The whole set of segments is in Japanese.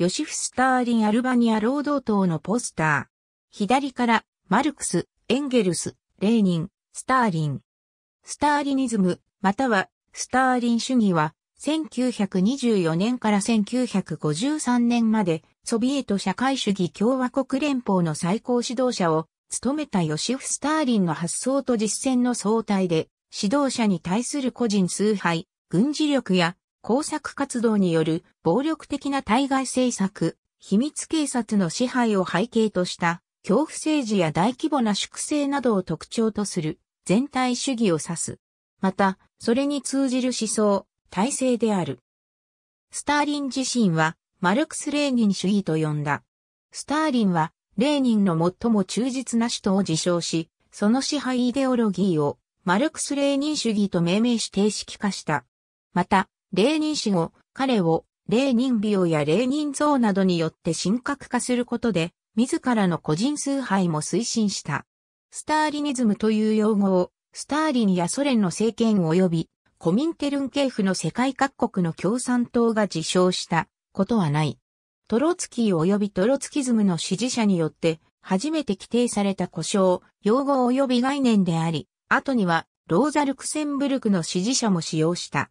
ヨシフ・スターリン・アルバニア労働党のポスター。左から、マルクス、エンゲルス、レーニン、スターリン。スターリニズム、または、スターリン主義は、1924年から1953年まで、ソビエト社会主義共和国連邦の最高指導者を、務めたヨシフ・スターリンの発想と実践の総体で、指導者に対する個人崇拝、軍事力や工作活動による暴力的な対外政策、秘密警察の支配を背景とした恐怖政治や大規模な粛清などを特徴とする全体主義を指す。また、それに通じる思想、体制である。スターリン自身はマルクス・レーニン主義と呼んだ。スターリンはレーニンの最も忠実な首都を自称し、その支配イデオロギーをマルクス・レーニン主義と命名し定式化した。また、レーニン死後、彼をレーニン病やレーニン像などによって神格化することで、自らの個人崇拝も推進した。スターリニズムという用語を、スターリンやソ連の政権及び、コミンテルン系譜の世界各国の共産党が自称したことはない。トロツキー及びトロツキズムの支持者によって、初めて規定された故障、用語及び概念であり、後には、ローザ・ルクセンブルクの支持者も使用した。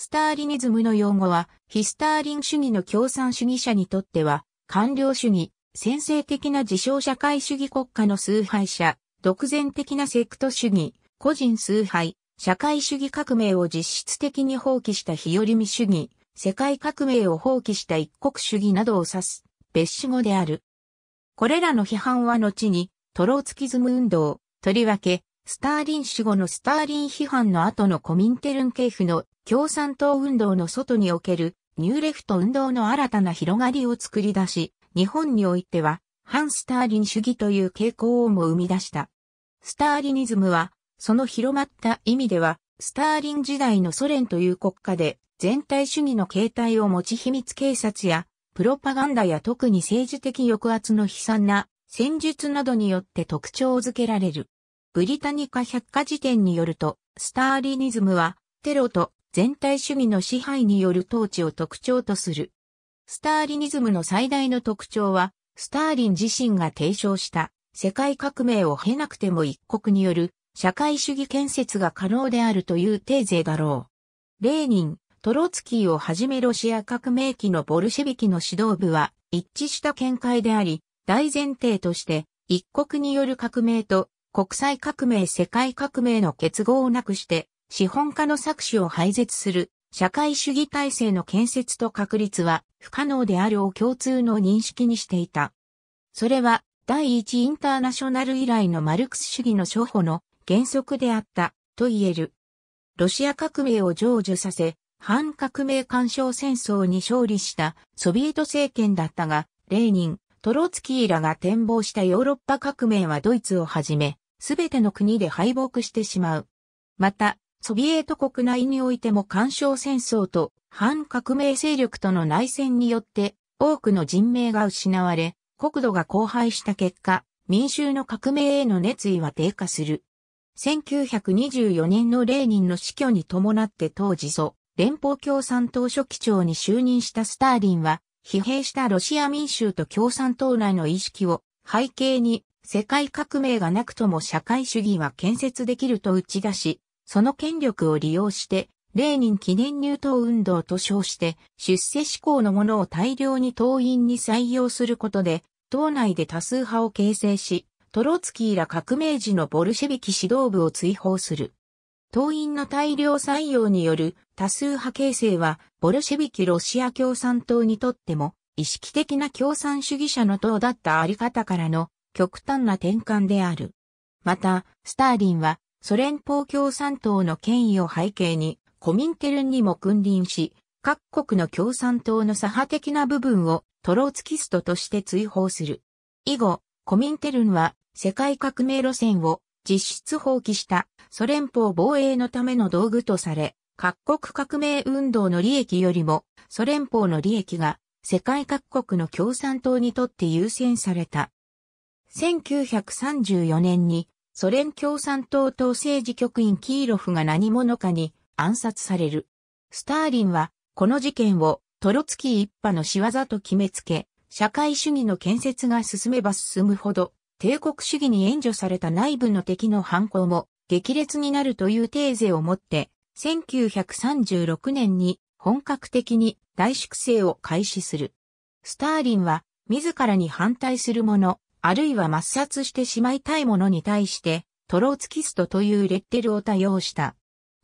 スターリニズムの用語は、非スターリン主義の共産主義者にとっては、官僚主義、先制的な自称社会主義国家の崇拝者、独善的なセクト主義、個人崇拝、社会主義革命を実質的に放棄した日和見主義、世界革命を放棄した一国主義などを指す、別種語である。これらの批判は後に、トローツキズム運動、とりわけ、スターリン死後のスターリン批判の後のコミンテルン系譜の共産党運動の外におけるニューレフト運動の新たな広がりを作り出し、日本においては反スターリン主義という傾向をも生み出した。スターリニズムは、その広まった意味では、スターリン時代のソ連という国家で全体主義の形態を持ち秘密警察やプロパガンダや特に政治的抑圧の悲惨な戦術などによって特徴づけられる。ブリタニカ百科事典によると、スターリニズムは、テロと全体主義の支配による統治を特徴とする。スターリニズムの最大の特徴は、スターリン自身が提唱した世界革命を経なくても一国による社会主義建設が可能であるという定税だろう。レーニン、トロツキーをはじめロシア革命期のボルシェビキの指導部は一致した見解であり、大前提として一国による革命と国際革命世界革命の結合をなくして、資本家の搾取を廃絶する社会主義体制の建設と確立は不可能であるを共通の認識にしていた。それは第一インターナショナル以来のマルクス主義の初歩の原則であったと言える。ロシア革命を成就させ、反革命干渉戦争に勝利したソビエト政権だったが、レーニン、トロツキーらが展望したヨーロッパ革命はドイツをはじめ、すべての国で敗北してしまう。また、ソビエト国内においても干渉戦争と反革命勢力との内戦によって多くの人命が失われ、国土が荒廃した結果、民衆の革命への熱意は低下する。1924年のレーニンの死去に伴って当時祖、連邦共産党書記長に就任したスターリンは、疲弊したロシア民衆と共産党内の意識を背景に世界革命がなくとも社会主義は建設できると打ち出し、その権力を利用して、レーニン記念入党運動と称して、出世志向のものを大量に党員に採用することで、党内で多数派を形成し、トロツキーら革命時のボルシェビキ指導部を追放する。党員の大量採用による多数派形成は、ボルシェビキロシア共産党にとっても、意識的な共産主義者の党だったあり方からの極端な転換である。また、スターリンは、ソ連邦共産党の権威を背景に、コミンテルンにも君臨し、各国の共産党の左派的な部分をトローツキストとして追放する。以後、コミンテルンは世界革命路線を実質放棄したソ連邦防衛のための道具とされ、各国革命運動の利益よりもソ連邦の利益が世界各国の共産党にとって優先された。1934年にソ連共産党党政治局員キーロフが何者かに暗殺される。スターリンはこの事件をトロツキー一派の仕業と決めつけ、社会主義の建設が進めば進むほど帝国主義に援助された内部の敵の反抗も激烈になるという定勢をもって、1936年に本格的に大粛清を開始する。スターリンは自らに反対する者、あるいは抹殺してしまいたい者に対して、トローツキストというレッテルを多用した。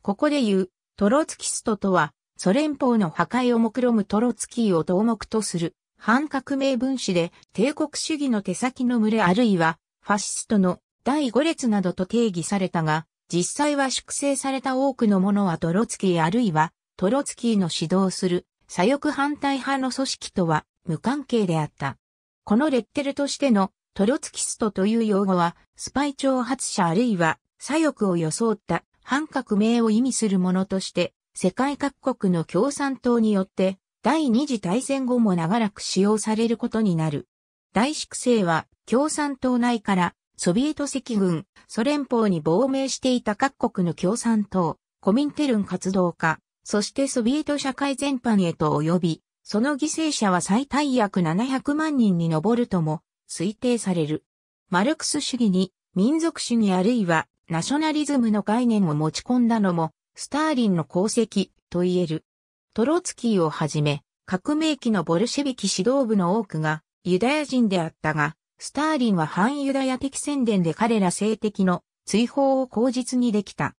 ここで言う、トロツキストとは、ソ連邦の破壊を目論むトロツキーを動目とする、反革命分子で帝国主義の手先の群れあるいはファシストの第5列などと定義されたが、実際は粛清された多くのものはトロツキーあるいはトロツキーの指導する左翼反対派の組織とは無関係であった。このレッテルとしてのトロツキストという用語はスパイ挑発者あるいは左翼を装った反革命を意味するものとして世界各国の共産党によって第二次大戦後も長らく使用されることになる。大粛清は共産党内からソビエト赤軍、ソ連邦に亡命していた各国の共産党、コミンテルン活動家、そしてソビエト社会全般へと及び、その犠牲者は最大約700万人に上るとも推定される。マルクス主義に民族主義あるいはナショナリズムの概念を持ち込んだのもスターリンの功績と言える。トロツキーをはじめ、革命期のボルシェビキ指導部の多くがユダヤ人であったが、スターリンは反ユダヤ的宣伝で彼ら性的の追放を口実にできた。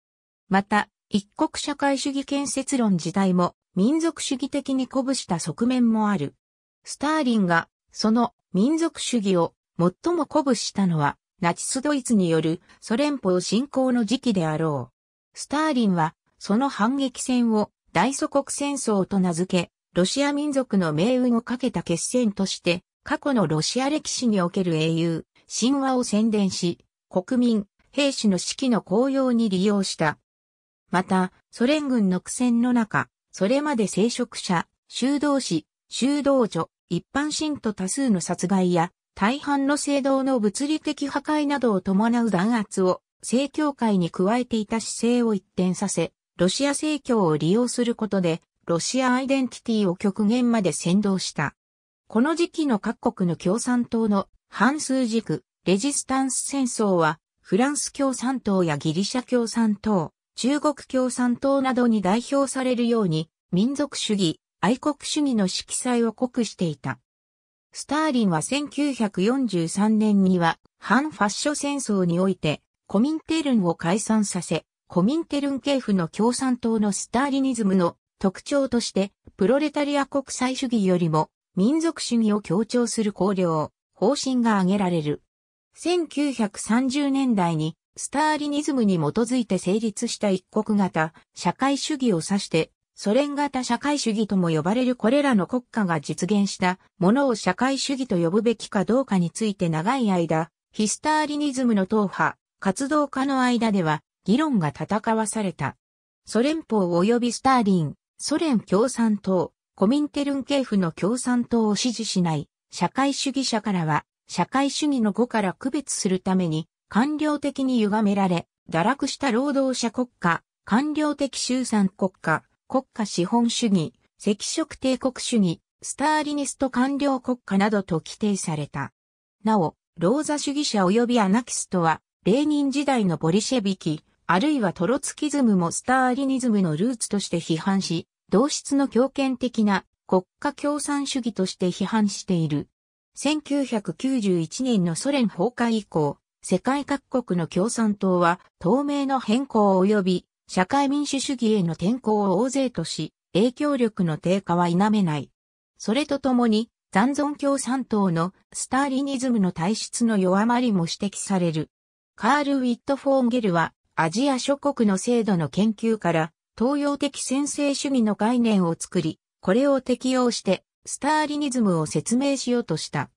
また、一国社会主義建設論自体も民族主義的に鼓舞した側面もある。スターリンがその民族主義を最も鼓舞したのはナチスドイツによるソ連邦侵攻の時期であろう。スターリンはその反撃戦を大祖国戦争と名付け、ロシア民族の命運をかけた決戦として、過去のロシア歴史における英雄、神話を宣伝し、国民、兵士の士気の高揚に利用した。また、ソ連軍の苦戦の中、それまで聖職者、修道士、修道女、一般信徒多数の殺害や、大半の聖堂の物理的破壊などを伴う弾圧を、正教会に加えていた姿勢を一転させ、ロシア正教を利用することで、ロシアアイデンティティを極限まで先導した。この時期の各国の共産党の半数軸、レジスタンス戦争は、フランス共産党やギリシャ共産党、中国共産党などに代表されるように、民族主義、愛国主義の色彩を濃くしていた。スターリンは1943年には、反ファッショ戦争において、コミンテルンを解散させ、コミンテルン系譜の共産党のスターリニズムの特徴として、プロレタリア国際主義よりも民族主義を強調する綱領、方針が挙げられる。1930年代にスターリニズムに基づいて成立した一国型社会主義を指して、ソ連型社会主義とも呼ばれるこれらの国家が実現したものを社会主義と呼ぶべきかどうかについて長い間、ヒスターリニズムの党派、活動家の間では議論が戦わされた。ソ連邦及びスターリン、ソ連共産党、コミンテルン系譜の共産党を支持しない社会主義者からは、社会主義の語から区別するために、官僚的に歪められ、堕落した労働者国家、官僚的集散国家、国家資本主義、赤色帝国主義、スターリニスト官僚国家などと規定された。なお、ローザ主義者及びアナキストは、レーニン時代のボリシェビキ、あるいはトロツキズムもスターリニズムのルーツとして批判し、同質の強権的な国家共産主義として批判している。1991年のソ連崩壊以降、世界各国の共産党は、透明の変更及び、社会民主主義への転向を大勢とし、影響力の低下は否めない。それとともに、残存共産党のスターリニズムの体質の弱まりも指摘される。カール・ウィットフォーンゲルは、アジア諸国の制度の研究から東洋的専制主義の概念を作り、これを適用してスターリニズムを説明しようとした。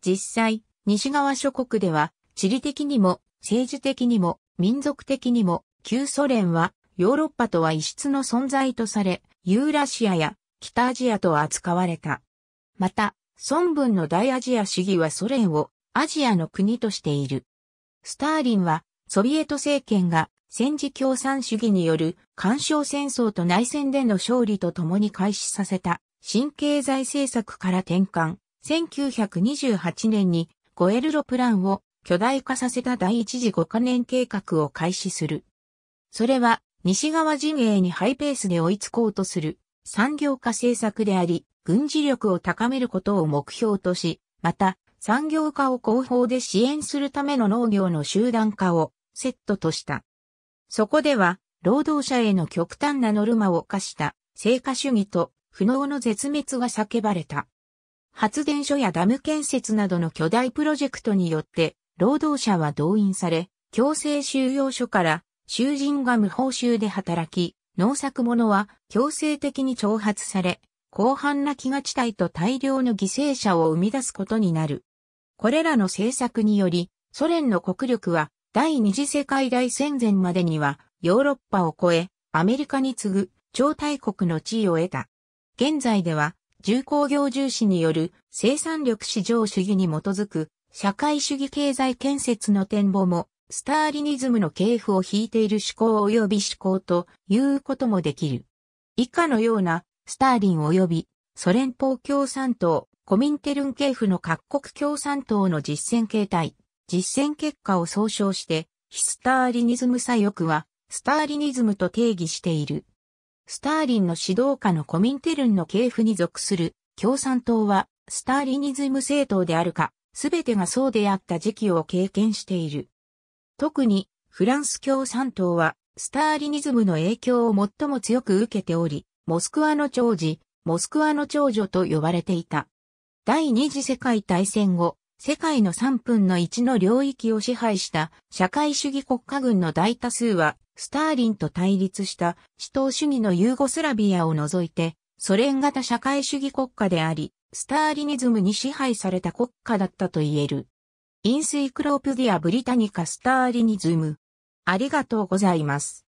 実際、西側諸国では地理的にも政治的にも民族的にも旧ソ連はヨーロッパとは異質の存在とされ、ユーラシアや北アジアと扱われた。また、孫文の大アジア主義はソ連をアジアの国としている。スターリンはソビエト政権が戦時共産主義による干渉戦争と内戦での勝利とともに開始させた新経済政策から転換、1928年にゴエルロプランを巨大化させた第一次5カ年計画を開始する。それは西側陣営にハイペースで追いつこうとする産業化政策であり、軍事力を高めることを目標とし、また産業化を後方で支援するための農業の集団化をセットとした。そこでは、労働者への極端なノルマを課した成果主義と不能の絶滅が叫ばれた。発電所やダム建設などの巨大プロジェクトによって、労働者は動員され、強制収容所から囚人が無報酬で働き、農作物は強制的に挑発され、広範な飢餓地帯と大量の犠牲者を生み出すことになる。これらの政策により、ソ連の国力は第二次世界大戦前までにはヨーロッパを越えアメリカに次ぐ超大国の地位を得た。現在では重工業重視による生産力市場主義に基づく社会主義経済建設の展望もスターリニズムの系譜を引いている思考及び思考ということもできる。以下のようなスターリン及びソ連邦共産党コミンテルン系譜の各国共産党の実践形態実践結果を総称して、ヒスターリニズム左翼は、スターリニズムと定義している。スターリンの指導下のコミンテルンの系譜に属する共産党は、スターリニズム政党であるか、すべてがそうであった時期を経験している。特に、フランス共産党は、スターリニズムの影響を最も強く受けており、モスクワの長寿、モスクワの長女と呼ばれていた。第二次世界大戦後、世界の3分の1の領域を支配した社会主義国家軍の大多数は、スターリンと対立した死闘主義のユーゴスラビアを除いて、ソ連型社会主義国家であり、スターリニズムに支配された国家だったと言える。インスイクロープディア・ブリタニカ・スターリニズム。ありがとうございます。